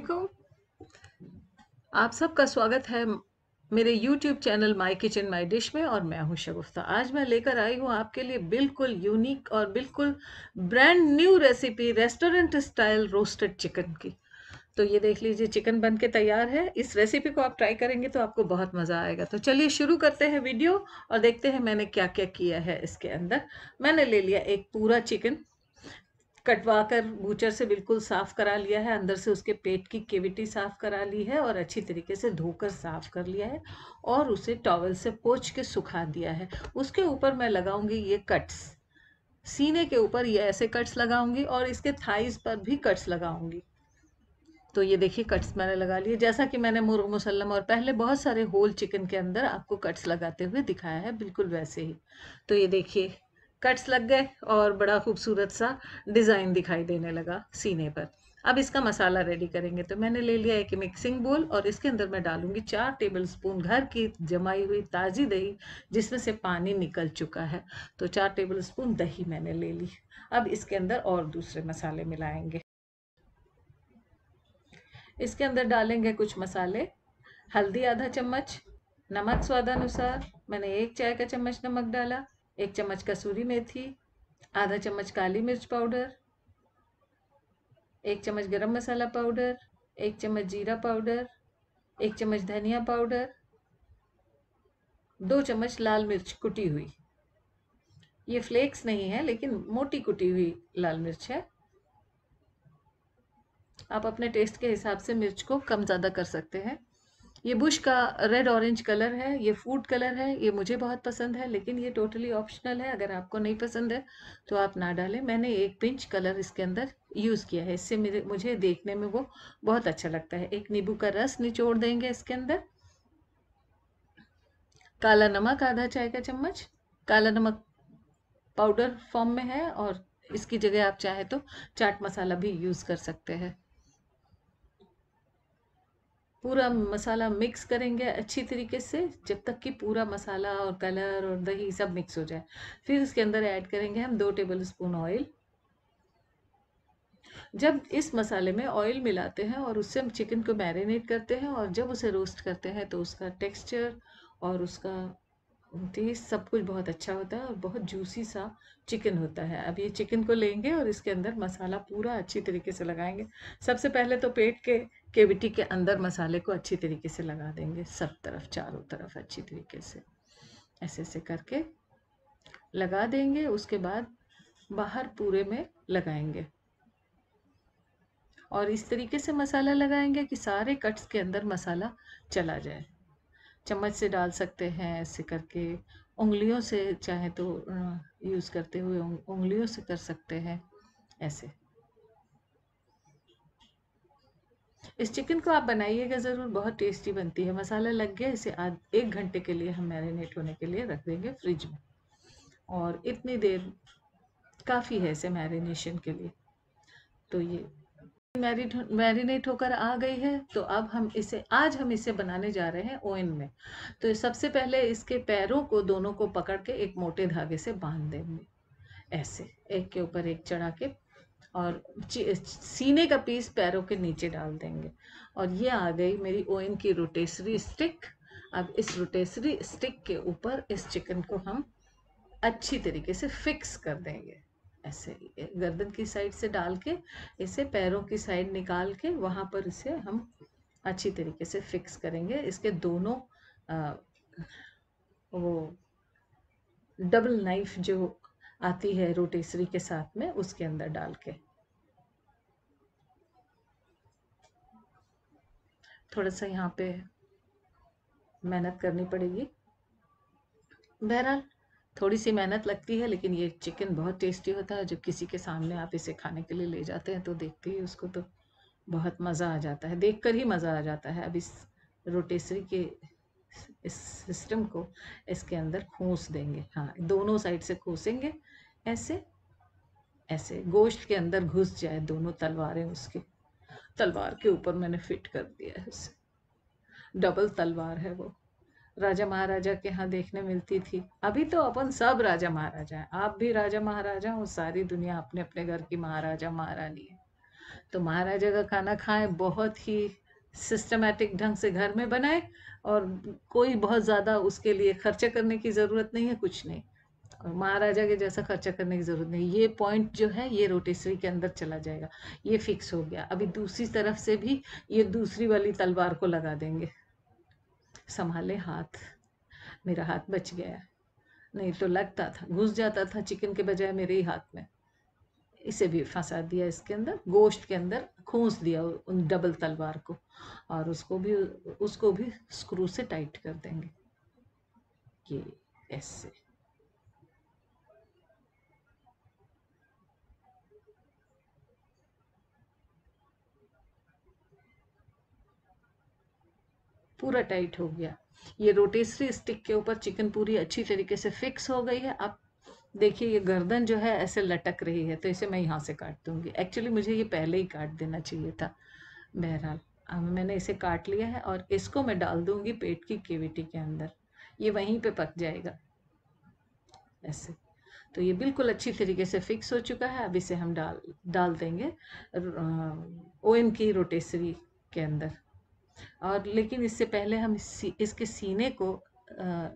वालेकुम आप सबका स्वागत है मेरे YouTube channel my kitchen my dish में और मैं हूं शगुफ्ता आज मैं लेकर आई हूं आपके लिए बिल्कुल यूनिक और बिल्कुल brand new recipe restaurant style roasted chicken की तो ये देख लीजिए चिकन बन के तैयार है इस रेसिपी को आप ट्राई करेंगे तो आपको बहुत मज़ा आएगा तो चलिए शुरू करते हैं वीडियो और देखते हैं मैंने क्या क्या किया है इसके अंदर मैंने ले लिया एक पूरा चिकन कटवा कर बूचर से बिल्कुल साफ करा लिया है अंदर से उसके पेट की केविटी साफ करा ली है और अच्छी तरीके से धोकर साफ कर लिया है और उसे टॉवल से पोछ के सुखा दिया है उसके ऊपर मैं लगाऊंगी ये कट्स सीने के ऊपर ये ऐसे कट्स लगाऊंगी और इसके थाइज पर भी कट्स लगाऊंगी तो ये देखिए कट्स मैंने लगा लिए जैसा कि मैंने मुर्ग मुसलम और पहले बहुत सारे होल चिकन के अंदर आपको कट्स लगाते हुए दिखाया है बिल्कुल वैसे ही तो ये देखिए कट्स लग गए और बड़ा खूबसूरत सा डिज़ाइन दिखाई देने लगा सीने पर अब इसका मसाला रेडी करेंगे तो मैंने ले लिया एक मिक्सिंग बोल और इसके अंदर मैं डालूंगी चार टेबल स्पून घर की जमाई हुई ताज़ी दही जिसमें से पानी निकल चुका है तो चार टेबल स्पून दही मैंने ले ली अब इसके अंदर और दूसरे मसाले मिलाएंगे इसके अंदर डालेंगे कुछ मसाले हल्दी आधा चम्मच नमक स्वादानुसार मैंने एक चाय का चम्मच नमक डाला एक चम्मच कसूरी मेथी आधा चम्मच काली मिर्च पाउडर एक चम्मच गरम मसाला पाउडर एक चम्मच जीरा पाउडर एक चम्मच धनिया पाउडर दो चम्मच लाल मिर्च कुटी हुई ये फ्लेक्स नहीं है लेकिन मोटी कुटी हुई लाल मिर्च है आप अपने टेस्ट के हिसाब से मिर्च को कम ज़्यादा कर सकते हैं ये बुश का रेड ऑरेंज कलर है ये फूड कलर है ये मुझे बहुत पसंद है लेकिन ये टोटली ऑप्शनल है अगर आपको नहीं पसंद है तो आप ना डालें मैंने एक पिंच कलर इसके अंदर यूज़ किया है इससे मेरे मुझे देखने में वो बहुत अच्छा लगता है एक नींबू का रस निचोड़ देंगे इसके अंदर काला नमक आधा चाय का चम्मच काला नमक पाउडर फॉर्म में है और इसकी जगह आप चाहे तो चाट मसाला भी यूज़ कर सकते हैं पूरा मसाला मिक्स करेंगे अच्छी तरीके से जब तक कि पूरा मसाला और कलर और दही सब मिक्स हो जाए फिर इसके अंदर ऐड करेंगे हम दो टेबल स्पून ऑयल जब इस मसाले में ऑयल मिलाते हैं और उससे हम चिकन को मैरिनेट करते हैं और जब उसे रोस्ट करते हैं तो उसका टेक्सचर और उसका टेस्ट सब कुछ बहुत अच्छा होता है और बहुत जूसी सा चिकन होता है अब ये चिकन को लेंगे और इसके अंदर मसाला पूरा अच्छी तरीके से लगाएंगे सबसे पहले तो पेट के केविटी के अंदर मसाले को अच्छी तरीके से लगा देंगे सब तरफ चारों तरफ अच्छी तरीके से ऐसे ऐसे करके लगा देंगे उसके बाद बाहर पूरे में लगाएंगे और इस तरीके से मसाला लगाएंगे कि सारे कट्स के अंदर मसाला चला जाए चम्मच से डाल सकते हैं ऐसे करके उंगलियों से चाहे तो यूज़ करते हुए उंगलियों से कर सकते हैं ऐसे इस चिकन को आप बनाइएगा ज़रूर बहुत टेस्टी बनती है मसाला लग गया इसे आध एक घंटे के लिए हम मैरिनेट होने के लिए रख देंगे फ्रिज में और इतनी देर काफ़ी है इसे मैरिनेशन के लिए तो ये मैरिड मैरिनेट होकर आ गई है तो अब हम इसे आज हम इसे बनाने जा रहे हैं ओवन में तो सबसे पहले इसके पैरों को दोनों को पकड़ के एक मोटे धागे से बांध देंगे ऐसे एक के ऊपर एक चढ़ा के और सीने का पीस पैरों के नीचे डाल देंगे और ये आ गई मेरी ओवन की रोटेसरी स्टिक अब इस रोटेसरी स्टिक के ऊपर इस चिकन को हम अच्छी तरीके से फिक्स कर देंगे ऐसे गर्दन की साइड से डाल के इसे पैरों की साइड निकाल के वहाँ पर इसे हम अच्छी तरीके से फिक्स करेंगे इसके दोनों आ, वो डबल नाइफ जो आती है रोटेसरी के साथ में उसके अंदर डाल के थोड़ा सा यहाँ पे मेहनत करनी पड़ेगी बहरहाल थोड़ी सी मेहनत लगती है लेकिन ये चिकन बहुत टेस्टी होता है जब किसी के सामने आप इसे खाने के लिए ले जाते हैं तो देखते ही उसको तो बहुत मज़ा आ जाता है देख कर ही मज़ा आ जाता है अब इस रोटेसरी के इस सिस्टम को इसके अंदर खोस देंगे हाँ दोनों साइड से खोसेंगे ऐसे ऐसे गोश्त के अंदर घुस जाए दोनों तलवारें उसके तलवार के ऊपर मैंने फिट कर दिया है उसे डबल तलवार है वो राजा महाराजा के यहाँ देखने मिलती थी अभी तो अपन सब राजा महाराजा हैं आप भी राजा महाराजा हो सारी दुनिया अपने अपने घर की महाराजा महारानी है तो महाराजा का खाना खाएं बहुत ही सिस्टमेटिक ढंग से घर में बनाए और कोई बहुत ज़्यादा उसके लिए खर्चा करने की ज़रूरत नहीं है कुछ नहीं और महाराजा के जैसा खर्चा करने की ज़रूरत नहीं ये पॉइंट जो है ये रोटेसरी के अंदर चला जाएगा ये फिक्स हो गया अभी दूसरी तरफ से भी ये दूसरी वाली तलवार को लगा देंगे संभाले हाथ मेरा हाथ बच गया नहीं तो लगता था घुस जाता था चिकन के बजाय मेरे ही हाथ में इसे भी फंसा दिया इसके अंदर गोश्त के अंदर खोस दिया उन डबल तलवार को और उसको भी उसको भी स्क्रू से टाइट कर देंगे ये ऐसे पूरा टाइट हो गया ये रोटेसरी स्टिक के ऊपर चिकन पूरी अच्छी तरीके से फिक्स हो गई है आप देखिए ये गर्दन जो है ऐसे लटक रही है तो इसे मैं यहाँ से काट दूंगी एक्चुअली मुझे ये पहले ही काट देना चाहिए था बहरहाल अब मैंने इसे काट लिया है और इसको मैं डाल दूँगी पेट की केविटी के अंदर ये वहीं पे पक जाएगा ऐसे तो ये बिल्कुल अच्छी तरीके से फिक्स हो चुका है अब इसे हम डाल डाल देंगे ओ की रोटेसरी के अंदर और लेकिन इससे पहले हम इसके सीने को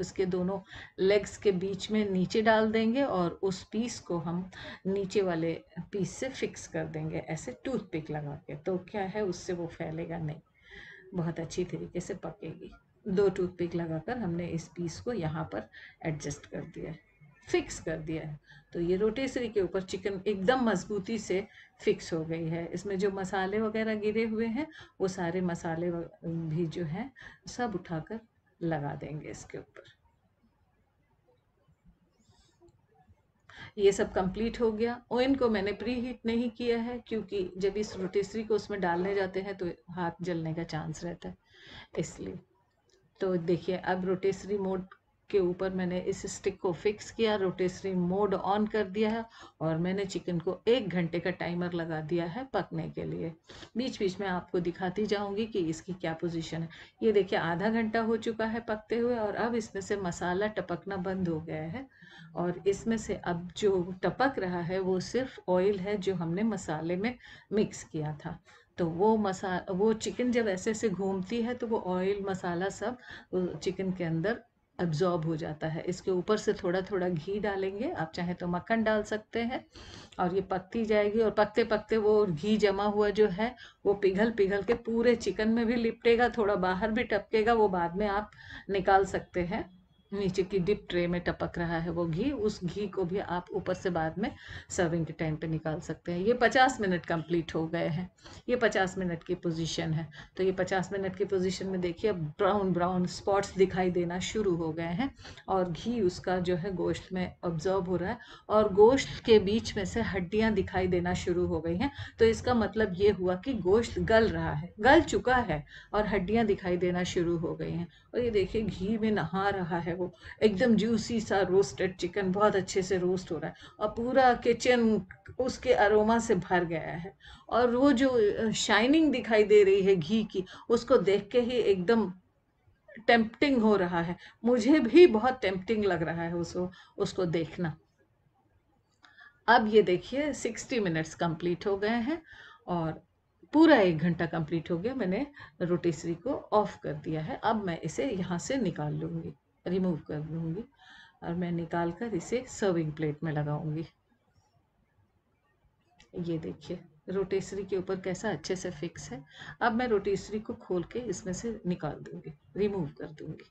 इसके दोनों लेग्स के बीच में नीचे डाल देंगे और उस पीस को हम नीचे वाले पीस से फिक्स कर देंगे ऐसे टूथपिक लगा के तो क्या है उससे वो फैलेगा नहीं बहुत अच्छी तरीके से पकेगी दो टूथपिक लगाकर हमने इस पीस को यहाँ पर एडजस्ट कर दिया है फिक्स कर दिया है तो ये रोटेसरी के ऊपर चिकन एकदम मजबूती से फिक्स हो गई है इसमें जो मसाले वगैरह गिरे हुए हैं वो सारे मसाले भी जो हैं सब उठाकर लगा देंगे इसके ऊपर ये सब कंप्लीट हो गया ओवन को मैंने प्री हीट नहीं किया है क्योंकि जब इस रोटेसरी को उसमें डालने जाते हैं तो हाथ जलने का चांस रहता है इसलिए तो देखिए अब रोटेसरी मोड के ऊपर मैंने इस स्टिक को फिक्स किया रोटेसरी मोड ऑन कर दिया है और मैंने चिकन को एक घंटे का टाइमर लगा दिया है पकने के लिए बीच बीच में आपको दिखाती जाऊंगी कि इसकी क्या पोजीशन है ये देखिए आधा घंटा हो चुका है पकते हुए और अब इसमें से मसाला टपकना बंद हो गया है और इसमें से अब जो टपक रहा है वो सिर्फ ऑयल है जो हमने मसाले में मिक्स किया था तो वो मसा वो चिकन जब ऐसे ऐसे घूमती है तो वो ऑयल मसाला सब चिकन के अंदर एब्जॉर्ब हो जाता है इसके ऊपर से थोड़ा थोड़ा घी डालेंगे आप चाहे तो मक्खन डाल सकते हैं और ये पकती जाएगी और पकते पकते वो घी जमा हुआ जो है वो पिघल पिघल के पूरे चिकन में भी लिपटेगा थोड़ा बाहर भी टपकेगा वो बाद में आप निकाल सकते हैं नीचे की डिप ट्रे में टपक रहा है वो घी उस घी को भी आप ऊपर से बाद में सर्विंग के टाइम पे निकाल सकते हैं ये 50 मिनट कंप्लीट हो गए हैं ये 50 मिनट की पोजीशन है तो ये 50 मिनट की पोजीशन में देखिए अब ब्राउन ब्राउन स्पॉट्स दिखाई देना शुरू हो गए हैं और घी उसका जो है गोश्त में ऑब्जर्व हो रहा है और गोश्त के बीच में से हड्डियाँ दिखाई देना शुरू हो गई हैं तो इसका मतलब ये हुआ कि गोश्त गल रहा है गल चुका है और हड्डियाँ दिखाई देना शुरू हो गई हैं और ये देखिए घी में नहा रहा है वो एकदम जूसी सा रोस्टेड चिकन बहुत अच्छे से रोस्ट हो रहा है और पूरा किचन उसके अरोमा से भर गया है और वो जो शाइनिंग दिखाई दे रही है घी की उसको देख के ही एकदम टेम्पटिंग हो रहा है मुझे भी बहुत टेम्पटिंग लग रहा है उसको उसको देखना अब ये देखिए सिक्सटी मिनट्स कंप्लीट हो गए हैं और पूरा एक घंटा कंप्लीट हो गया मैंने रोटेसरी को ऑफ कर दिया है अब मैं इसे यहाँ से निकाल लूँगी रिमूव कर लूँगी और मैं निकाल कर इसे सर्विंग प्लेट में लगाऊंगी ये देखिए रोटेसरी के ऊपर कैसा अच्छे से फिक्स है अब मैं रोटेसरी को खोल के इसमें से निकाल दूंगी रिमूव कर दूंगी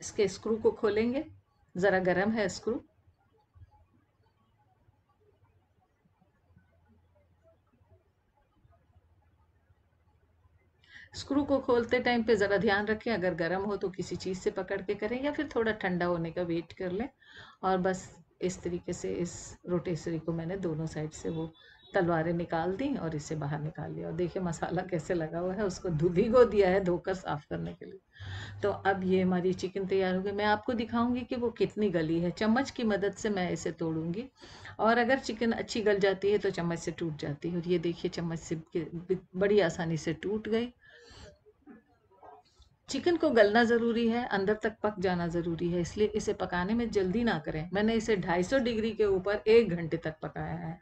इसके स्क्रू को खोलेंगे ज़रा गर्म है स्क्रू स्क्रू को खोलते टाइम पे ज़रा ध्यान रखें अगर गर्म हो तो किसी चीज़ से पकड़ के करें या फिर थोड़ा ठंडा होने का वेट कर लें और बस इस तरीके से इस रोटेसरी को मैंने दोनों साइड से वो तलवारें निकाल दी और इसे बाहर निकाल लिया और देखिए मसाला कैसे लगा हुआ है उसको धो भिगो दिया है धोकर साफ़ करने के लिए तो अब ये हमारी चिकन तैयार हो गई मैं आपको दिखाऊंगी कि वो कितनी गली है चम्मच की मदद से मैं इसे तोड़ूंगी और अगर चिकन अच्छी गल जाती है तो चम्मच से टूट जाती है और ये देखिए चम्मच से बड़ी आसानी से टूट गई चिकन को गलना ज़रूरी है अंदर तक पक जाना ज़रूरी है इसलिए इसे पकाने में जल्दी ना करें मैंने इसे 250 डिग्री के ऊपर एक घंटे तक पकाया है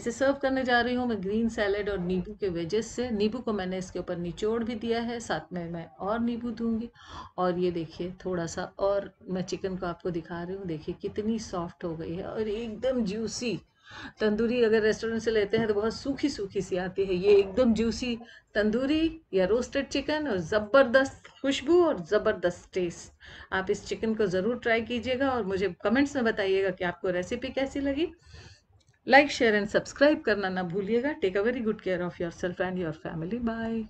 इसे सर्व करने जा रही हूँ मैं ग्रीन सैलड और नींबू के वेजेस से नींबू को मैंने इसके ऊपर निचोड़ भी दिया है साथ में मैं और नींबू दूंगी और ये देखिए थोड़ा सा और मैं चिकन को आपको दिखा रही हूँ देखिए कितनी सॉफ्ट हो गई है और एकदम जूसी तंदूरी अगर रेस्टोरेंट से लेते हैं तो बहुत सूखी सूखी सी आती है ये एकदम जूसी तंदूरी या रोस्टेड चिकन और ज़बरदस्त खुशबू और ज़बरदस्त टेस्ट आप इस चिकन को ज़रूर ट्राई कीजिएगा और मुझे कमेंट्स में बताइएगा कि आपको रेसिपी कैसी लगी लाइक शेयर एंड सब्सक्राइब करना ना भूलिएगा take a very good care of your self and your family bye